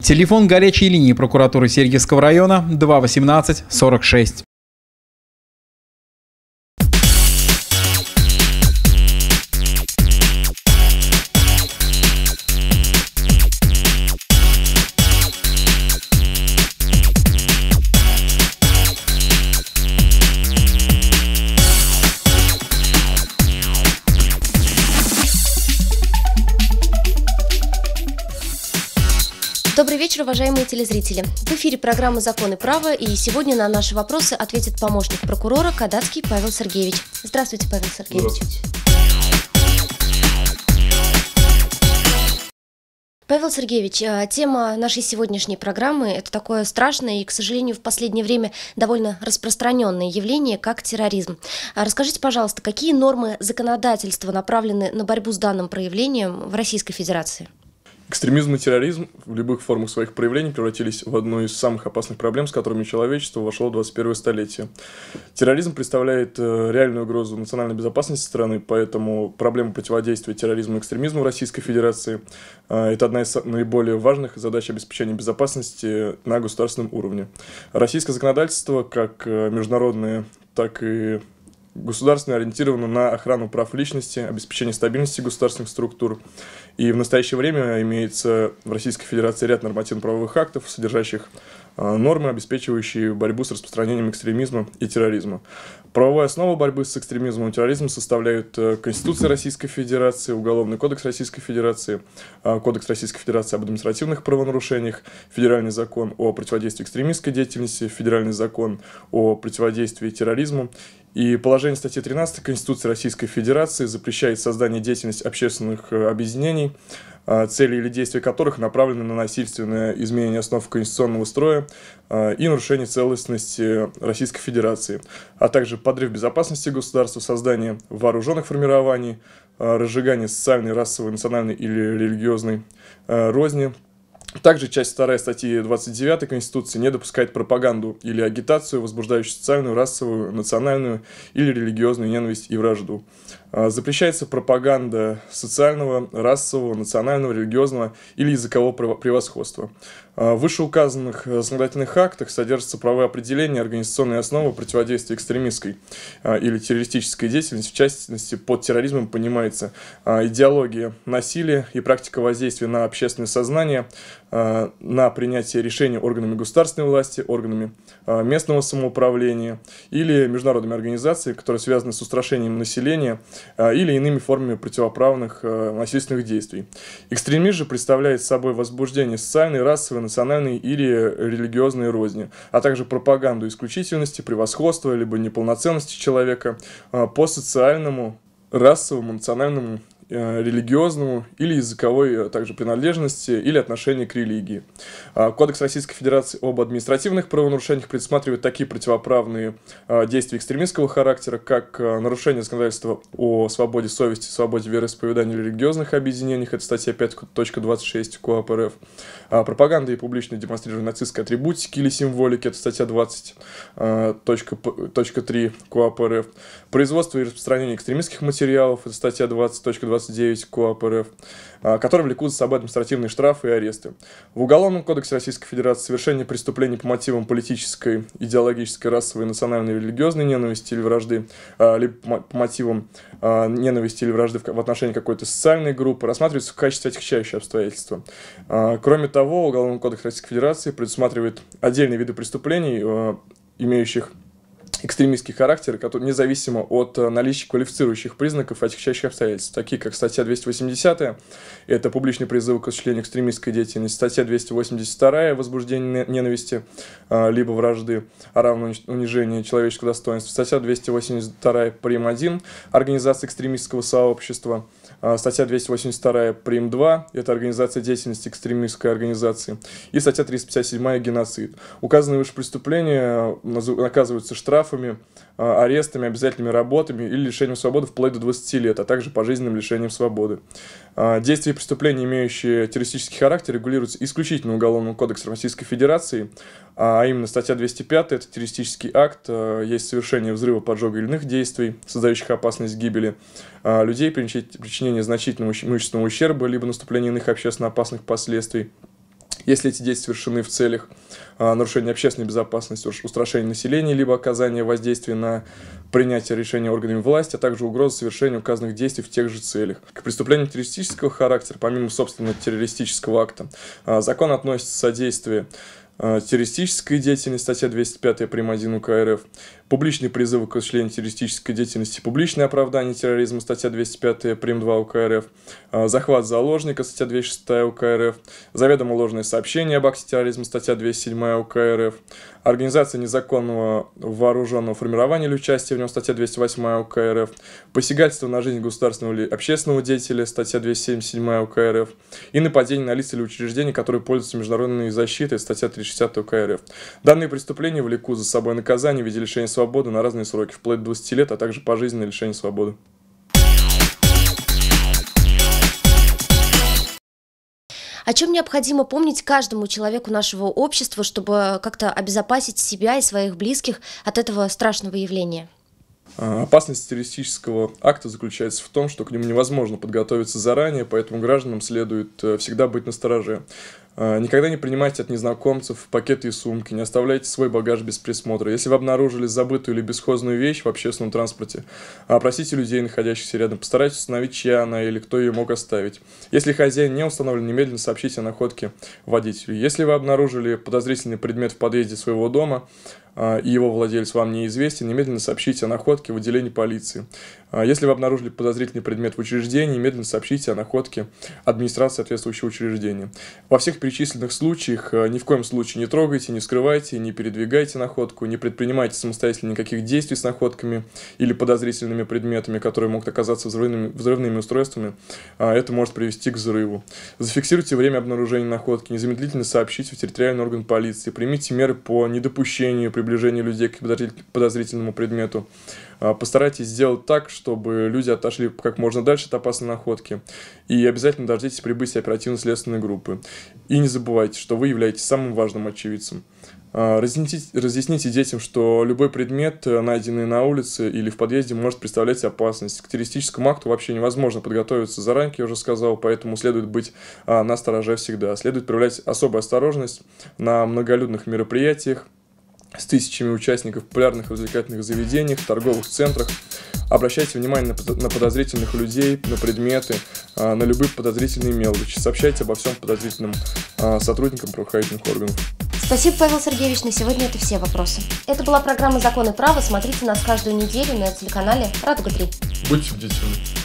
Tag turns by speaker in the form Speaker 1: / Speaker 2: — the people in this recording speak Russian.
Speaker 1: Телефон горячей линии прокуратуры Сергиевского района 218 46.
Speaker 2: уважаемые телезрители! В эфире программа "Законы и право» и сегодня на наши вопросы ответит помощник прокурора Кадацкий Павел Сергеевич. Здравствуйте, Павел Сергеевич. Здравствуйте. Павел Сергеевич, а, тема нашей сегодняшней программы – это такое страшное и, к сожалению, в последнее время довольно распространенное явление, как терроризм. А расскажите, пожалуйста, какие нормы законодательства направлены на борьбу с данным проявлением в Российской Федерации?
Speaker 1: Экстремизм и терроризм в любых формах своих проявлений превратились в одну из самых опасных проблем, с которыми человечество вошло в 21 столетие. Терроризм представляет э, реальную угрозу национальной безопасности страны, поэтому проблема противодействия терроризму и экстремизму в Российской Федерации э, – это одна из наиболее важных задач обеспечения безопасности на государственном уровне. Российское законодательство, как э, международное, так и государственно ориентирована на охрану прав личности, обеспечение стабильности государственных структур. И в настоящее время имеется в Российской Федерации ряд нормативно-правовых актов, содержащих Э, нормы, обеспечивающие борьбу с распространением экстремизма и терроризма. Правовая основа борьбы с экстремизмом и терроризмом составляют э, Конституция Российской Федерации, Уголовный кодекс Российской Федерации, э, Кодекс Российской Федерации об административных правонарушениях, Федеральный закон о противодействии экстремистской деятельности, Федеральный закон о противодействии терроризму и положение статьи 13 Конституции Российской Федерации запрещает создание деятельности общественных объединений, а, цели или действия которых направлены на насильственное изменение основ конституционного строя а, и нарушение целостности Российской Федерации, а также подрыв безопасности государства, создание вооруженных формирований, а, разжигание социальной, расовой, национальной или религиозной розни – также часть 2 статьи 29 Конституции не допускает пропаганду или агитацию, возбуждающую социальную, расовую, национальную или религиозную ненависть и вражду. А, запрещается пропаганда социального, расового, национального, религиозного или языкового превосходства. А, в вышеуказанных э, законодательных актах содержатся правовые определения организационной основы противодействия экстремистской а, или террористической деятельности. В частности, под терроризмом понимается идеология насилия и практика воздействия на общественное сознание, Э, на принятие решений органами государственной власти, органами э, местного самоуправления или международными организациями, которые связаны с устрашением населения э, или иными формами противоправных насильственных действий. Экстремизм же представляет собой возбуждение социальной, расовой, национальной или религиозной розни, а также пропаганду исключительности, превосходства либо неполноценности человека по социальному, расовому, национальному Э, религиозному или языковой э, также принадлежности или отношения к религии. А, Кодекс Российской Федерации об административных правонарушениях предусматривает такие противоправные э, действия экстремистского характера, как нарушение законодательства о свободе совести, свободе вероисповедания или религиозных объединениях, это статья 5.26 КОАП РФ, пропаганда и публичное демонстрирование нацистской атрибутики или символики, это статья 20.3 КОАП РФ, производство и распространение экстремистских материалов, это статья 20.20 129 КОАП РФ, а, которым влекут за собой административные штрафы и аресты. В Уголовном кодексе Российской Федерации совершение преступлений по мотивам политической, идеологической, расовой, национальной, религиозной ненависти или вражды, а, либо по мотивам а, ненависти или вражды в отношении какой-то социальной группы рассматривается в качестве отягчающего обстоятельства. Кроме того, Уголовный кодекс Российской Федерации предусматривает отдельные виды преступлений, имеющих экстремистский характер, который независимо от э, наличия квалифицирующих признаков этих чаще обстоятельств, такие как статья 280, это публичный призыв к осуществлению экстремистской деятельности, статья 282, возбуждение ненависти, э, либо вражды, а равно унижение человеческого достоинства, статья 282 прим. 1, организация экстремистского сообщества, э, статья 282 прим. 2, это организация деятельности экстремистской организации, и статья 357 геноцид. Указанные выше преступления наказываются штраф штрафами, а, арестами, обязательными работами или лишением свободы вплоть до 20 лет, а также пожизненным лишением свободы. А, действия и преступления, имеющие террористический характер, регулируются исключительно Уголовным кодексом Российской Федерации, а, а именно статья 205 – это террористический акт, есть совершение взрыва, поджога или иных действий, создающих опасность гибели людей, причинение значительного имущественного ущерба, либо наступление иных общественно опасных последствий – если эти действия совершены в целях а, нарушения общественной безопасности, устрашения населения, либо оказания воздействия на принятие решения органами власти, а также угроза совершения указанных действий в тех же целях. К преступлению террористического характера, помимо, собственно, террористического акта, а, закон относится содействие Э, террористической деятельности, статья 205 прим. 1 УК РФ, публичный призыв к осуществлению террористической деятельности, публичное оправдание терроризма, статья 205 прим. 2 УК РФ, э, захват заложника, статья 206 УК РФ, заведомо ложное сообщение об акте терроризма, статья 207 УК РФ, организация незаконного вооруженного формирования или участия в нем, статья 208 УК РФ, посягательство на жизнь государственного или общественного деятеля, статья 277 УК РФ, и нападение на лиц или учреждений, которые пользуются международной защитой, статья 360 УК РФ. Данные преступления влекут за собой наказание в виде лишения свободы на разные сроки, вплоть до 20 лет, а также пожизненное лишение свободы.
Speaker 2: О чем необходимо помнить каждому человеку нашего общества, чтобы как-то обезопасить себя и своих близких от этого страшного явления?
Speaker 1: А, опасность террористического акта заключается в том, что к нему невозможно подготовиться заранее, поэтому гражданам следует э, всегда быть настороже. А, никогда не принимайте от незнакомцев пакеты и сумки, не оставляйте свой багаж без присмотра. Если вы обнаружили забытую или бесхозную вещь в общественном транспорте, опросите людей, находящихся рядом, постарайтесь установить, чья она или кто ее мог оставить. Если хозяин не установлен, немедленно сообщите о находке водителю. Если вы обнаружили подозрительный предмет в подъезде своего дома, а, и его владелец вам неизвестен, немедленно сообщите о находке в отделении полиции. А, если вы обнаружили подозрительный предмет в учреждении, немедленно сообщите о находке администрации соответствующего учреждения. Во всех перечисленных случаях а, ни в коем случае не трогайте, не скрывайте, не передвигайте находку, не предпринимайте самостоятельно никаких действий с находками или подозрительными предметами, которые могут оказаться взрывными, взрывными устройствами. Это может привести к взрыву. Зафиксируйте время обнаружения находки, незамедлительно сообщите в территориальный орган полиции, примите меры по недопущению приближения приближение людей к подозрительному предмету. А, постарайтесь сделать так, чтобы люди отошли как можно дальше от опасной находки. И обязательно дождитесь прибытия оперативно-следственной группы. И не забывайте, что вы являетесь самым важным очевидцем. А, разъясните, разъясните детям, что любой предмет, э, найденный на улице или в подъезде, может представлять опасность. К террористическому акту вообще невозможно подготовиться заранее, я уже сказал, поэтому следует быть а, на стороже всегда. Следует проявлять особую осторожность на многолюдных мероприятиях, с тысячами участников в популярных развлекательных заведениях, торговых центрах. Обращайте внимание на подозрительных людей, на предметы, а, на любые подозрительные мелочи. Сообщайте обо всем подозрительным а, сотрудникам правоохранительных органов.
Speaker 2: Спасибо, Павел Сергеевич. На сегодня это все вопросы. Это была программа «Закон и право». Смотрите нас каждую неделю на телеканале «Радуга-3».
Speaker 1: Будьте бдительны.